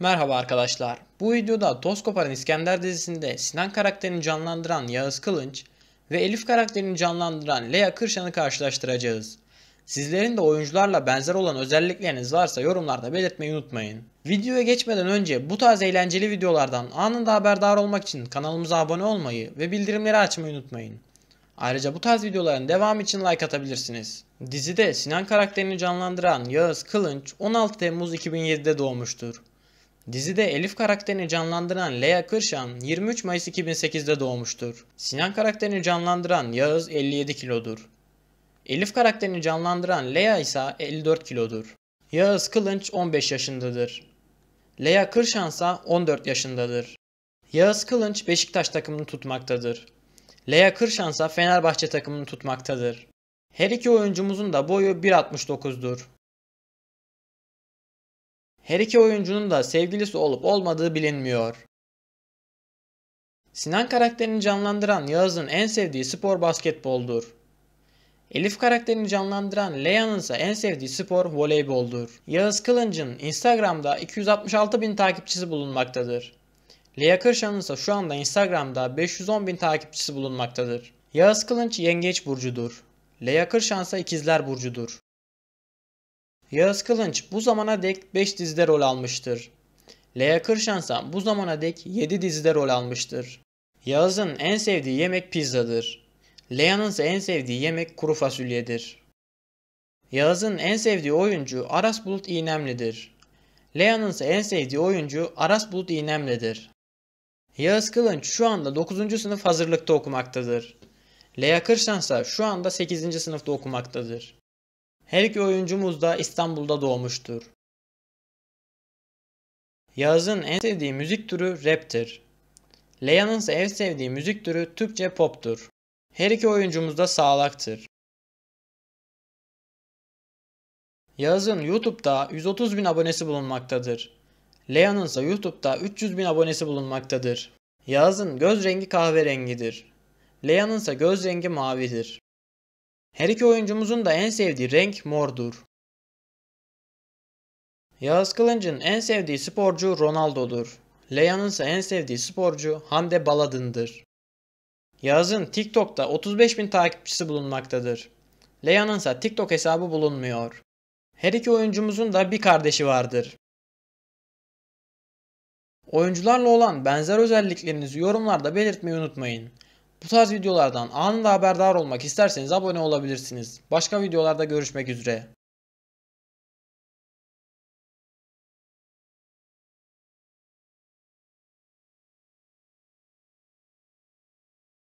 Merhaba arkadaşlar. Bu videoda Toz Koparan İskender dizisinde Sinan karakterini canlandıran Yağız Kılınç ve Elif karakterini canlandıran Lea Kırşan'ı karşılaştıracağız. Sizlerin de oyuncularla benzer olan özellikleriniz varsa yorumlarda belirtmeyi unutmayın. Videoya geçmeden önce bu tarz eğlenceli videolardan anında haberdar olmak için kanalımıza abone olmayı ve bildirimleri açmayı unutmayın. Ayrıca bu tarz videoların devamı için like atabilirsiniz. Dizide Sinan karakterini canlandıran Yağız Kılınç 16 Temmuz 2007'de doğmuştur. Dizide Elif karakterini canlandıran Lea Kırşan 23 Mayıs 2008'de doğmuştur. Sinan karakterini canlandıran Yağız 57 kilodur. Elif karakterini canlandıran Lea ise 54 kilodur. Yağız Kılınç 15 yaşındadır. Lea Kırşan ise 14 yaşındadır. Yağız Kılınç Beşiktaş takımını tutmaktadır. Lea Kırşan ise Fenerbahçe takımını tutmaktadır. Her iki oyuncumuzun da boyu 1.69'dur. Her iki oyuncunun da sevgilisi olup olmadığı bilinmiyor. Sinan karakterini canlandıran Yağız'ın en sevdiği spor basketboldur. Elif karakterini canlandıran Leya'nın ise en sevdiği spor voleyboldur. Yağız Kılınç'ın Instagram'da 266 bin takipçisi bulunmaktadır. Leya Kırşan'ın ise şu anda Instagram'da 510 bin takipçisi bulunmaktadır. Yağız Kılınç yengeç burcudur. Leya Kırşan ise ikizler burcudur. Yağız Kılınç bu zamana dek 5 dizide rol almıştır. Lea Kırşansa bu zamana dek 7 dizide rol almıştır. Yağız'ın en sevdiği yemek pizzadır. Lea'nın ise en sevdiği yemek kuru fasulyedir. Yağız'ın en sevdiği oyuncu Aras Bulut İynemli'dir. Lea'nın ise en sevdiği oyuncu Aras Bulut İynemli'dir. Yağız Kılınç şu anda 9. sınıf hazırlıkta okumaktadır. Lea Kırşansa şu anda 8. sınıfta okumaktadır. Her iki oyuncumuz da İstanbul'da doğmuştur. Yağız'ın en sevdiği müzik türü rap'tir. Leyan'ın ise en sevdiği müzik türü Türkçe pop'tur. Her iki oyuncumuz da sağlaktır. Yağız'ın YouTube'da 130 bin abonesi bulunmaktadır. Leon'un ise YouTube'da 300 bin abonesi bulunmaktadır. Yağız'ın göz rengi kahverengidir. Leon'un ise göz rengi mavidir. Her iki oyuncumuzun da en sevdiği renk mordur. Yağız Kılınç'ın en sevdiği sporcu Ronaldo'dur. Leyan'ın ise en sevdiği sporcu Hande Baladın'dır. Yağız'ın TikTok'ta 35 bin takipçisi bulunmaktadır. Leyan'ın ise TikTok hesabı bulunmuyor. Her iki oyuncumuzun da bir kardeşi vardır. Oyuncularla olan benzer özelliklerinizi yorumlarda belirtmeyi unutmayın. Bu tarz videolardan anında haberdar olmak isterseniz abone olabilirsiniz. Başka videolarda görüşmek üzere.